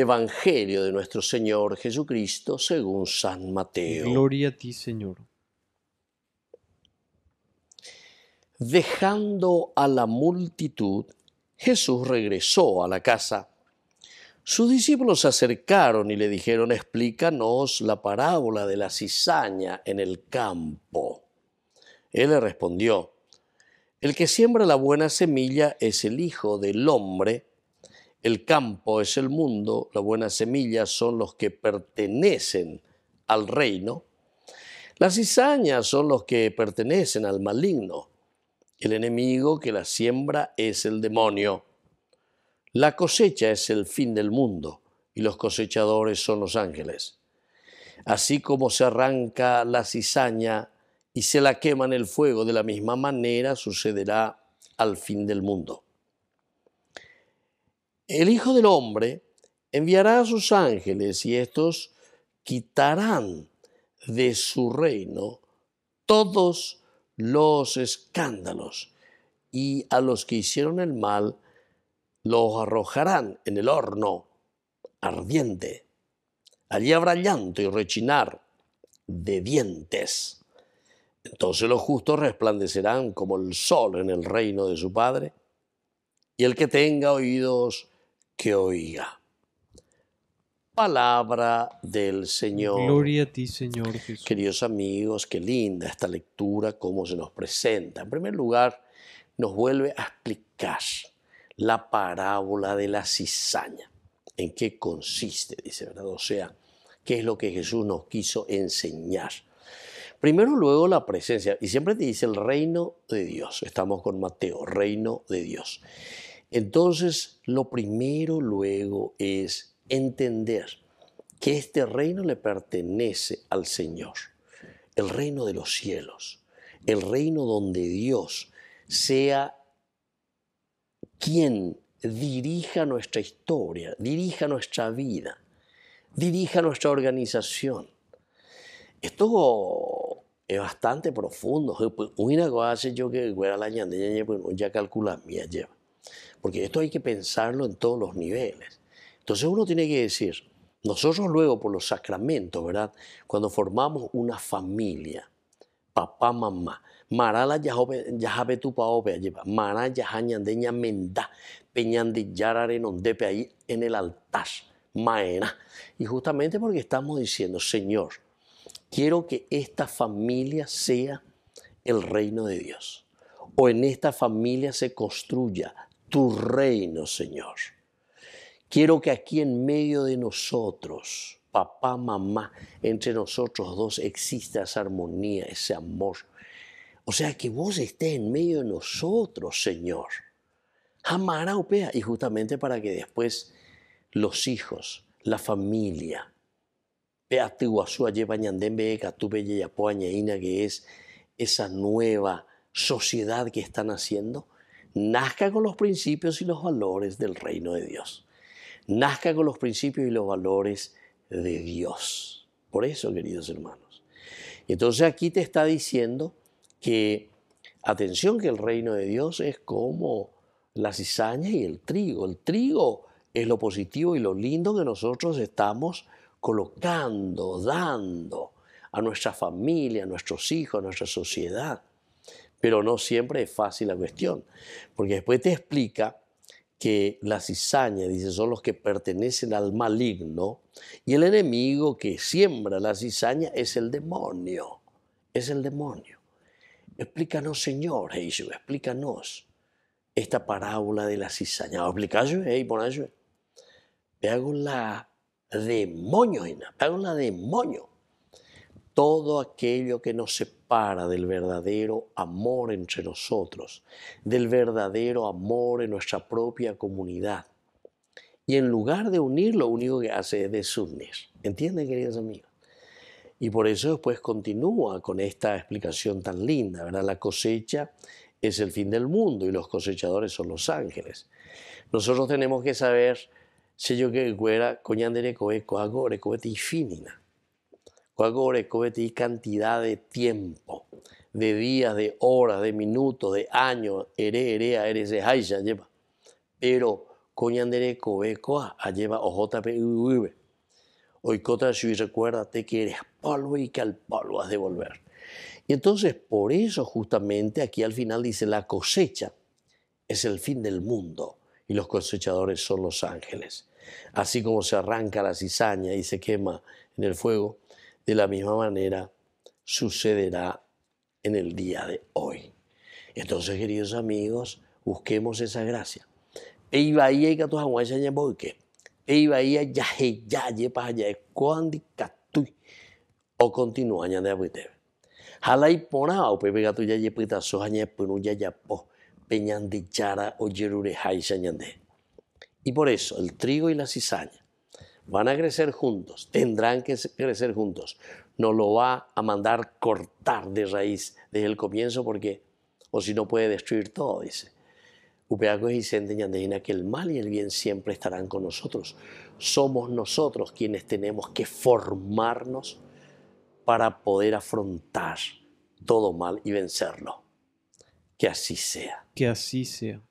Evangelio de nuestro Señor Jesucristo según San Mateo. Gloria a ti, Señor. Dejando a la multitud, Jesús regresó a la casa. Sus discípulos se acercaron y le dijeron, explícanos la parábola de la cizaña en el campo. Él le respondió, el que siembra la buena semilla es el Hijo del Hombre, el campo es el mundo, las buenas semillas son los que pertenecen al reino, las cizañas son los que pertenecen al maligno, el enemigo que la siembra es el demonio, la cosecha es el fin del mundo y los cosechadores son los ángeles. Así como se arranca la cizaña y se la quema en el fuego, de la misma manera sucederá al fin del mundo el Hijo del Hombre enviará a sus ángeles y estos quitarán de su reino todos los escándalos y a los que hicieron el mal los arrojarán en el horno ardiente. Allí habrá llanto y rechinar de dientes. Entonces los justos resplandecerán como el sol en el reino de su Padre. Y el que tenga oídos que oiga. Palabra del Señor. Gloria a ti, Señor Jesús. Queridos amigos, qué linda esta lectura, cómo se nos presenta. En primer lugar, nos vuelve a explicar la parábola de la cizaña. ¿En qué consiste? Dice, ¿verdad? O sea, ¿qué es lo que Jesús nos quiso enseñar? Primero, luego, la presencia. Y siempre te dice el reino de Dios. Estamos con Mateo, reino de Dios. Entonces, lo primero luego es entender que este reino le pertenece al Señor, el reino de los cielos, el reino donde Dios sea quien dirija nuestra historia, dirija nuestra vida, dirija nuestra organización. Esto es bastante profundo. Una cosa yo que la pues, ya calcula mía lleva porque esto hay que pensarlo en todos los niveles. Entonces uno tiene que decir, nosotros luego por los sacramentos, ¿verdad? Cuando formamos una familia, papá, mamá, Marala Yajabe Tupaope, Mará Mendá, Peñandi Yararenondepe, ahí en el altar, Maena. Y justamente porque estamos diciendo, Señor, quiero que esta familia sea el reino de Dios. O en esta familia se construya tu reino, Señor. Quiero que aquí en medio de nosotros, papá, mamá, entre nosotros dos exista esa armonía, ese amor. O sea, que vos estés en medio de nosotros, Señor. Y justamente para que después los hijos, la familia, que es esa nueva sociedad que están haciendo, nazca con los principios y los valores del reino de Dios. Nazca con los principios y los valores de Dios. Por eso, queridos hermanos. Y entonces aquí te está diciendo que, atención, que el reino de Dios es como la cizaña y el trigo. El trigo es lo positivo y lo lindo que nosotros estamos colocando, dando a nuestra familia, a nuestros hijos, a nuestra sociedad. Pero no siempre es fácil la cuestión, porque después te explica que la cizaña, dice, son los que pertenecen al maligno, y el enemigo que siembra la cizaña es el demonio, es el demonio. Explícanos, Señor, Jesús, explícanos esta parábola de la cizaña. Explícanos, hey, por la demonio, hago la demonio todo aquello que nos separa del verdadero amor entre nosotros, del verdadero amor en nuestra propia comunidad. Y en lugar de unir, lo único que hace es desunir. ¿Entienden, queridos amigos? Y por eso después continúa con esta explicación tan linda, ¿verdad? La cosecha es el fin del mundo y los cosechadores son los ángeles. Nosotros tenemos que saber, si yo que cuera, coñandere, coe, coago, fínina Juan y ti cantidad de tiempo, de días, de horas, de minutos, de años, ere, erea, ay haisha, lleva. Pero, coñandere, coe coa, lleva, uve. Hoy cota, y recuérdate que eres palo y que al palo has de volver. Y entonces, por eso, justamente, aquí al final dice, la cosecha es el fin del mundo y los cosechadores son los ángeles. Así como se arranca la cizaña y se quema en el fuego, de la misma manera sucederá en el día de hoy. Entonces, queridos amigos, busquemos esa gracia. Ei Bahía y Catujaguaya Ñamboique. Ei Bahía Yaje O continúa de Abuiteve. Jalai Pona o Pepe Gatu Yaye Pita Sojaña Punu Yayapo. Peñandichara o Yerure Jai Y por eso, el trigo y la cizaña Van a crecer juntos, tendrán que crecer juntos. no lo va a mandar cortar de raíz desde el comienzo porque, o si no, puede destruir todo, dice. Upeacos y que el mal y el bien siempre estarán con nosotros. Somos nosotros quienes tenemos que formarnos para poder afrontar todo mal y vencerlo. Que así sea. Que así sea.